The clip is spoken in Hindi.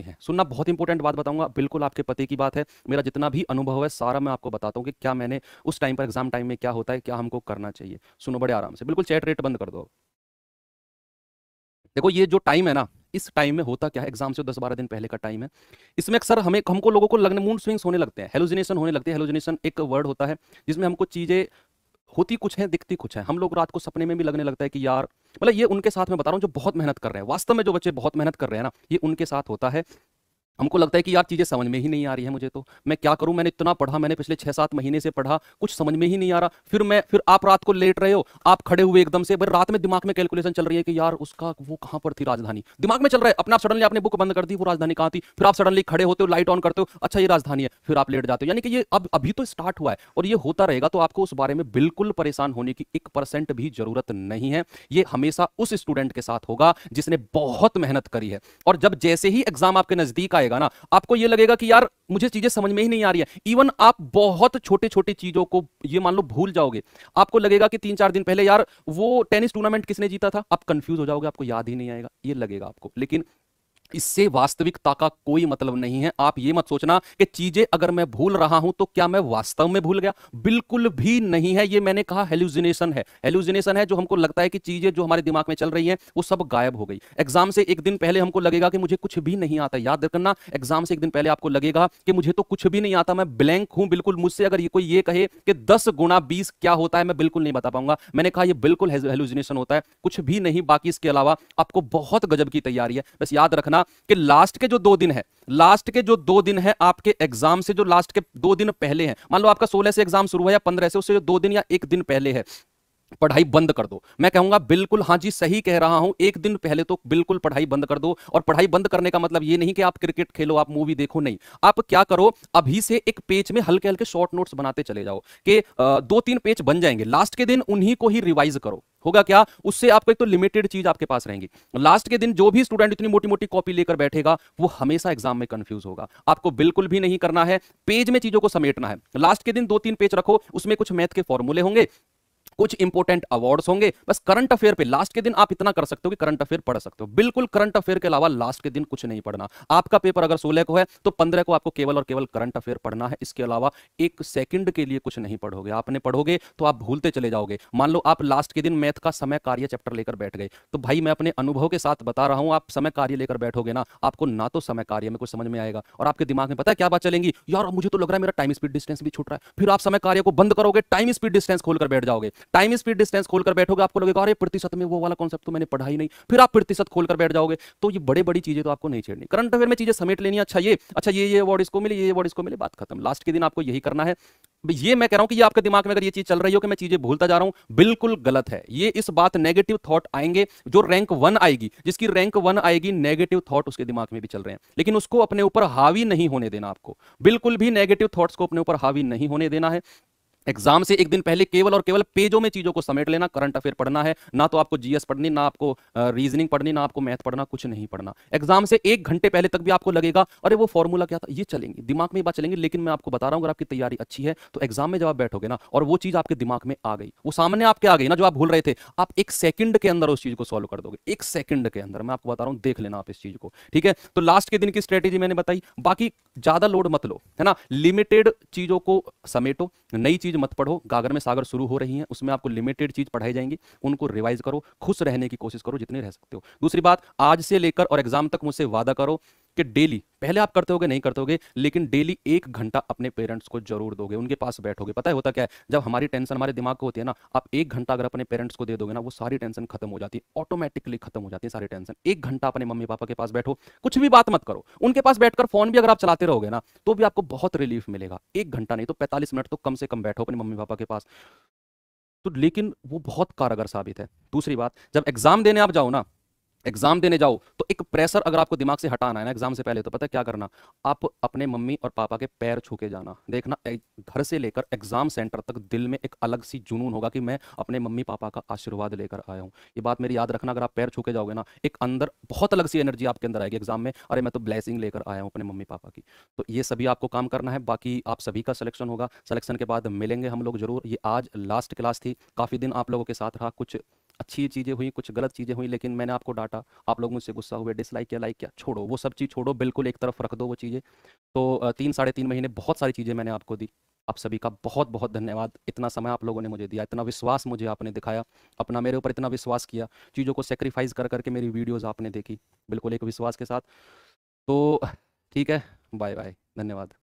सकते हैं सुनना बहुत इंपॉर्टेंट बात बताऊंगा बिल्कुल आपके पति की बात है मेरा जितना भी अनुभव है सारा मैं आपको बताता हूँ कि क्या मैंने उस टाइम पर एग्जाम टाइम में क्या होता है क्या हमको करना चाहिए सुनो बड़े आराम से बिल्कुल चैट रेट बंद कर दो देखो ये जो टाइम है ना इस टाइम में होता क्या है एग्जाम से दस बारह दिन पहले का टाइम है इसमें अक्सर हमें हमको लोगों को लगने मूड स्विंग्स होने लगते हैं हेलोजिनेशन होने लगते हैं हेलोजिनेशन एक वर्ड होता है जिसमें हमको चीज़ें होती कुछ है दिखती कुछ है हम लोग रात को सपने में भी लगने लगता है कि यार मतलब ये उनके साथ मैं बता रहा हूँ जो बहुत मेहनत कर रहे हैं वास्तव में जो बच्चे बहुत मेहनत कर रहे हैं ना ये उनके साथ होता है हमको लगता है कि यार चीज़ें समझ में ही नहीं आ रही है मुझे तो मैं क्या करूं मैंने इतना पढ़ा मैंने पिछले छः सात महीने से पढ़ा कुछ समझ में ही नहीं आ रहा फिर मैं फिर आप रात को लेट रहे हो आप खड़े हुए एकदम से भाई रात में दिमाग में कैलकुलेशन चल रही है कि यार उसका वो कहाँ पर थी राजधानी दिमाग में चल रहा है अपना आप सडनली आपने बुक बंद कर दी वो राजधानी कहाँ थी फिर आप सडनली खड़े होते हो लाइट ऑन करते हो अच्छा ये राजधानी है फिर आप लेट जाते हो यानी कि ये अब अभी तो स्टार्ट हुआ है और ये होता रहेगा तो आपको उस बारे में बिल्कुल परेशान होने की एक परसेंट भी जरूरत नहीं है ये हमेशा उस स्टूडेंट के साथ होगा जिसने बहुत मेहनत करी है और जब जैसे ही एग्जाम आपके नजदीक आए जाएगा ना आपको ये लगेगा कि यार मुझे चीजें समझ में ही नहीं आ रही है इवन आप बहुत छोटे छोटे चीजों को ये मान लो भूल जाओगे आपको लगेगा कि तीन चार दिन पहले यार वो टेनिस टूर्नामेंट किसने जीता था आप कंफ्यूज हो जाओगे आपको याद ही नहीं आएगा ये लगेगा आपको लेकिन इससे वास्तविकता का कोई मतलब नहीं है आप ये मत सोचना कि चीजें अगर मैं भूल रहा हूं तो क्या मैं वास्तव में भूल गया बिल्कुल भी नहीं है ये मैंने कहा हेल्यूजिनेशन है हेल्यूजिनेशन है जो हमको लगता है कि चीजें जो हमारे दिमाग में चल रही हैं वो सब गायब हो गई एग्जाम से एक दिन पहले हमको लगेगा कि मुझे कुछ भी नहीं आता याद करना एग्जाम से एक दिन पहले आपको लगेगा कि मुझे तो कुछ भी नहीं आता मैं ब्लैंक हूं बिल्कुल मुझसे अगर ये कोई ये कहे कि दस गुना बीस क्या होता है मैं बिल्कुल नहीं बता पाऊंगा मैंने कहा यह बिल्कुल हेल्यूजिनेशन होता है कुछ भी नहीं बाकी इसके अलावा आपको बहुत गजब की तैयारी है बस याद रखना रखना कि लास्ट के जो दो दिन है लास्ट के जो दो दिन है आपके एग्जाम से जो लास्ट के दो दिन पहले हैं मान लो आपका सोलह से एग्जाम शुरू हुआ या पंद्रह से उससे जो दो दिन या एक दिन पहले है पढ़ाई बंद कर दो मैं कहूंगा बिल्कुल हाँ जी सही कह रहा हूं एक दिन पहले तो बिल्कुल पढ़ाई बंद कर दो और पढ़ाई बंद करने का मतलब ये नहीं कि आप क्रिकेट खेलो आप मूवी देखो नहीं आप क्या करो अभी से एक पेज में हल्के हल्के शॉर्ट नोट्स बनाते चले जाओ कि दो तीन पेज बन जाएंगे लास्ट के दिन उन्हीं को ही रिवाइज करो होगा क्या उससे आपको एक तो लिमिटेड चीज आपके पास रहेंगी लास्ट के दिन जो भी स्टूडेंट इतनी मोटी मोटी कॉपी लेकर बैठेगा वो हमेशा एग्जाम में कंफ्यूज होगा आपको बिल्कुल भी नहीं करना है पेज में चीजों को समेटना है लास्ट के दिन दो तीन पेज रखो उसमें कुछ मैथ के फॉर्मूले होंगे कुछ इंपोर्टेंट अवार्ड्स होंगे बस करंट अफेयर पे लास्ट के दिन आप इतना कर सकते हो कि करंट अफेयर पढ़ सकते हो बिल्कुल करंट अफेयर के अलावा लास्ट के दिन कुछ नहीं पढ़ना आपका पेपर अगर सोलह को है तो पंद्रह को आपको केवल और केवल करंट अफेयर पढ़ना है इसके अलावा एक सेकंड के लिए कुछ नहीं पढ़ोगे आपने पढ़ोगे तो आप भूलते चले जाओगे मान लो आप लास्ट के दिन मैथ का समय कार्य चैप्टर लेकर बैठ गए तो भाई मैं अपने अनुभव के साथ बता रहा हूं आप समय कार्य लेकर बैठोगे ना आपको ना तो समय कार्य में कुछ समझ में आएगा और आपके दिमाग में पता है क्या बात चलेंगी यार मुझे तो लग रहा है मेरा टाइम स्पीड डिस्टेंस भी छूट रहा है फिर आप समय कार्य को बंद करोगे टाइम स्पीड डिस्टेंस खोलकर बैठ जाओगे टाइम स्पीड डिस्टेंस खोलकर बैठोगे आपको लगेगा अरे प्रतिशत में वो वाला कॉन्सेप्ट तो मैंने पढ़ा ही नहीं फिर आप प्रतिशत खोलकर बैठ जाओगे तो ये बड़े बड़ी चीजें तो आपको नहीं छेड़नी करंट अफेयर में चीजें समेट लेनी अच्छा ये अच्छा ये ये अवार्ड इसको मिले ये अवार्ड इसको मिले बात खत्म लास्ट के दिन आपको यही करना है ये मैं कह रहा हूं कि ये आपके दिमाग में अगर ये चीज चल रही हो कि मैं चीजें भूलता जा रहा हूं बिल्कुल गलत है ये इस बात नेगेटिव थॉट आएंगे जो रैंक वन आएगी जिसकी रैंक वन आएगी नेगेटिव थॉट उसके दिमाग में भी चल रहे हैं लेकिन उसको अपने ऊपर हावी नहीं होने देना आपको बिल्कुल भी नेगेटिव थॉट्स को अपने ऊपर हावी नहीं होने देना है एग्जाम से एक दिन पहले केवल और केवल पेजों में चीजों को समेट लेना करंट अफेयर पढ़ना है ना तो आपको जीएस पढ़नी ना आपको रीजनिंग पढ़नी ना आपको मैथ पढ़ना कुछ नहीं पढ़ना एग्जाम से एक घंटे पहले तक भी आपको लगेगा अरे वो फॉर्मूला क्या था ये चलेंगे दिमाग में बात चलेंगे लेकिन मैं आपको बता रहा हूँ अगर आपकी तैयारी अच्छी है तो एग्जाम में जब आप बैठोगे ना और वो चीज आपके दिमाग में आ गई वो सामने आपके आ गई ना जो आप भूल रहे थे आप एक सेकंड के अंदर उस चीज को सॉल्व कर दोगे एक सेकंड के अंदर मैं आपको बता रहा हूँ देख लेना आप इस चीज को ठीक है तो लास्ट के दिन की स्ट्रेटेजी मैंने बताई बाकी ज्यादा लोड मत लो है ना लिमिटेड चीजों को समेटो नई चीज मत पढ़ो गागर में सागर शुरू हो रही हैं उसमें आपको लिमिटेड चीज पढ़ाई जाएंगी उनको रिवाइज करो खुश रहने की कोशिश करो जितने रह सकते हो दूसरी बात आज से लेकर और एग्जाम तक मुझसे वादा करो कि डेली पहले आप करते होगे नहीं करते होगे लेकिन डेली एक घंटा अपने पेरेंट्स को जरूर दोगे उनके पास बैठोगे पता है होता क्या है जब हमारी टेंशन हमारे दिमाग को होती है ना आप एक घंटा अगर अपने पेरेंट्स को दे दोगे ना वो सारी टेंशन खत्म हो जाती है ऑटोमेटिकली खत्म हो जाती है सारी टेंशन एक घंटा अपने मम्मी पापा के पास बैठो कुछ भी बात मत करो उनके पास बैठकर फोन भी अगर आप चलाते रहोगे ना तो भी आपको बहुत रिलीफ मिलेगा एक घंटा नहीं तो पैंतालीस मिनट तो कम से कम बैठो अपने मम्मी पापा के पास तो लेकिन वो बहुत कारगर साबित है दूसरी बात जब एग्जाम देने आप जाओ ना एग्जाम देने जाओ तो एक प्रेशर अगर आपको दिमाग से हटाना है ना एग्जाम से पहले तो पता है क्या करना आप अपने मम्मी और पापा के पैर छूके जाना देखना घर से लेकर एग्जाम सेंटर तक दिल में एक अलग सी जुनून होगा कि मैं अपने मम्मी पापा का आशीर्वाद लेकर आया हूँ ये बात मेरी याद रखना अगर आप पैर छूके जाओगे ना एक अंदर बहुत अलग सी एनर्जी आपके अंदर आएगी एग्जाम में अरे मैं तो ब्लेसिंग लेकर आया हूँ अपने मम्मी पापा की तो ये सभी आपको काम करना है बाकी आप सभी का सिलेक्शन होगा सिलेक्शन के बाद मिलेंगे हम लोग जरूर ये आज लास्ट क्लास थी काफ़ी दिन आप लोगों के साथ रहा कुछ अच्छी चीज़ें हुई कुछ गलत चीज़ें हुई लेकिन मैंने आपको डांटा आप लोग मुझसे गुस्सा हुए डिसलाइक किया लाइक किया छोड़ो वो सब चीज़ छोड़ो बिल्कुल एक तरफ रख दो वो चीज़ें तो तीन साढ़े तीन महीने बहुत सारी चीज़ें मैंने आपको दी आप सभी का बहुत बहुत धन्यवाद इतना समय आप लोगों ने मुझे दिया इतना विश्वास मुझे आपने दिखाया अपना मेरे ऊपर इतना विश्वास किया चीज़ों को सेक्रीफाइस कर करके मेरी वीडियोज़ आपने देखी बिल्कुल एक विश्वास के साथ तो ठीक है बाय बाय धन्यवाद